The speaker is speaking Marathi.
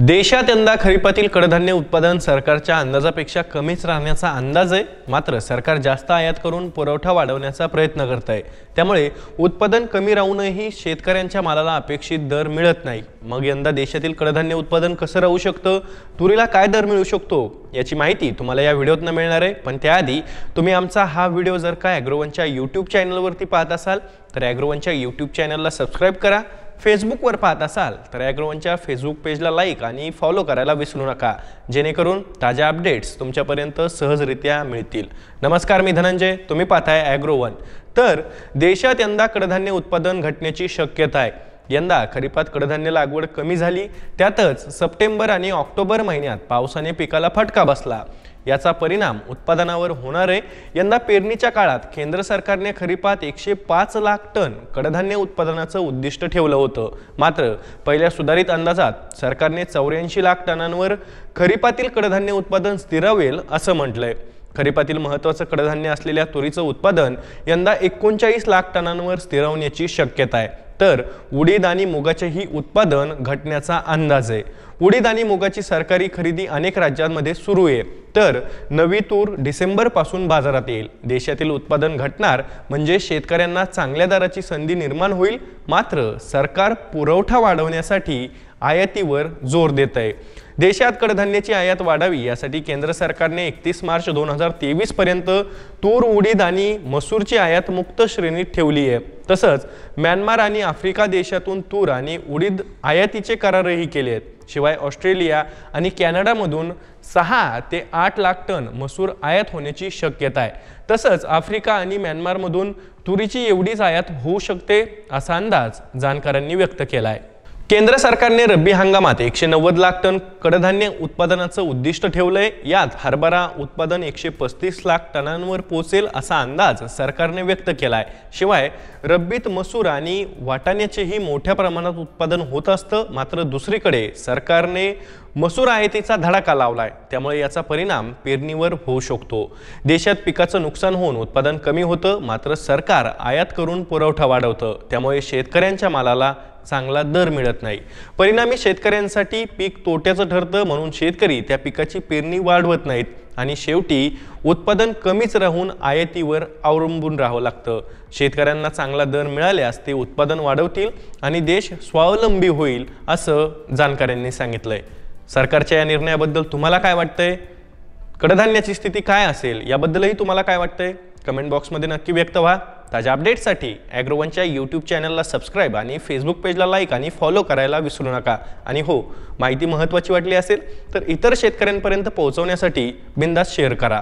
देशात यंदा खरीपातील कडधान्य उत्पादन सरकारच्या अंदाजापेक्षा कमीच राहण्याचा अंदाज आहे मात्र सरकार जास्त आयात करून पुरवठा वाढवण्याचा प्रयत्न करत आहे त्यामुळे उत्पादन कमी राहूनही शेतकऱ्यांच्या मालाला अपेक्षित दर मिळत नाही मग यंदा देशातील कडधान्य उत्पादन कसं राहू शकतं तुरीला काय दर मिळू शकतो याची माहिती तुम्हाला या व्हिडिओतनं मिळणार आहे पण त्याआधी तुम्ही आमचा हा व्हिडिओ जर का ॲग्रोवनच्या यूट्यूब चॅनलवरती पाहत असाल तर ॲग्रोवनच्या यूट्यूब चॅनलला सबस्क्राईब करा फेसबुकवर पाहत असाल तर ॲग्रोवनच्या फेसबुक पेजला लाईक आणि फॉलो करायला विसरू नका जेणेकरून ताज्या अपडेट्स तुमच्यापर्यंत सहजरित्या मिळतील नमस्कार मी धनंजय तुम्ही पाहताय ॲग्रोवन तर देशात यंदा कडधान्य उत्पादन घटण्याची शक्यता आहे यंदा खरीपात कडधान्य लागवड कमी झाली त्यातच सप्टेंबर आणि ऑक्टोबर महिन्यात पावसाने पिकाला फटका बसला याचा परिणाम उत्पादनावर होणार आहे यंदा पेरणीच्या काळात केंद्र सरकारने खरीपात एकशे पाच लाख टन कडधान्य उत्पादनाचं उद्दिष्ट ठेवलं होतं मात्र पहिल्या सुधारित अंदाजात सरकारने चौऱ्याऐंशी लाख टनांवर खरीपातील कडधान्य उत्पादन स्थिरावेल असं म्हटलंय खरीपातील महत्वाचं कडधान्य असलेल्या तुरीचं उत्पादन यंदा एकोणचाळीस लाख टनांवर स्थिरावण्याची शक्यता आहे तर उडीद आणि मुगाचेही उत्पादन घटण्याचा अंदाज आहे उडीद आणि मुगाची सरकारी खरेदी अनेक राज्यांमध्ये सुरू आहे तर नवी तूर डिसेंबरपासून बाजारात येईल देशातील उत्पादन घटणार म्हणजे शेतकऱ्यांना चांगल्या दराची संधी निर्माण होईल मात्र सरकार पुरवठा वाढवण्यासाठी आयातीवर जोर देत आहे देशात कडधान्याची आयात वाढावी यासाठी केंद्र सरकारने एकतीस मार्च दोन हजार तेवीसपर्यंत तूर उडीद आणि मसूरची आयात मुक्त श्रेणीत ठेवली आहे तसंच म्यानमार आणि आफ्रिका देशातून तूर आणि उडीद आयातीचे करारही केले आहेत शिवाय ऑस्ट्रेलिया आणि कॅनडामधून सहा ते आठ लाख टन मसूर आयात होण्याची शक्यता आहे तसंच आफ्रिका आणि म्यानमारमधून तुरीची एवढीच आयात होऊ शकते असा अंदाज जाणकारांनी व्यक्त केला आहे केंद्र सरकारने रब्बी हंगामात एकशे नव्वद लाख टन कडधान्य उत्पादनाचं उद्दिष्ट ठेवलंय यात हरभरा उत्पादन एकशे पस्तीस लाख टनांवर पोहोचेल असा अंदाज सरकारने व्यक्त केलाय शिवाय रब्बीत मसूर आणि वाटाण्याचेही मोठ्या प्रमाणात उत्पादन होत असतं मात्र दुसरीकडे सरकारने मसूर आयातीचा धडाका लावलाय त्यामुळे याचा परिणाम पेरणीवर होऊ शकतो देशात पिकाचं नुकसान होऊन उत्पादन कमी होतं मात्र सरकार आयात करून पुरवठा वाढवतं त्यामुळे शेतकऱ्यांच्या मालाला चांगला दर मिळत नाही परिणामी शेतकऱ्यांसाठी पीक तोट्याचं ठरतं म्हणून शेतकरी त्या पिकाची पेरणी वाढवत नाहीत आणि शेवटी उत्पादन कमीच राहून आयातीवर अवलंबून राहावं लागतं शेतकऱ्यांना चांगला दर मिळाल्यास ते उत्पादन वाढवतील आणि देश स्वावलंबी होईल असं जाणकाऱ्यांनी सांगितलंय सरकारच्या या निर्णयाबद्दल तुम्हाला काय वाटतंय कडधान्याची स्थिती काय असेल याबद्दलही तुम्हाला काय वाटतंय कमेंट बॉक्समध्ये नक्की व्यक्त व्हा ताज्या अपडेट्ससाठी ॲग्रोवनच्या यूट्यूब चॅनलला सबस्क्राईब आणि फेसबुक पेजला लाईक आणि फॉलो करायला विसरू नका आणि हो माहिती महत्त्वाची वाटली असेल तर इतर शेतकऱ्यांपर्यंत पोहोचवण्यासाठी बिंदास शेअर करा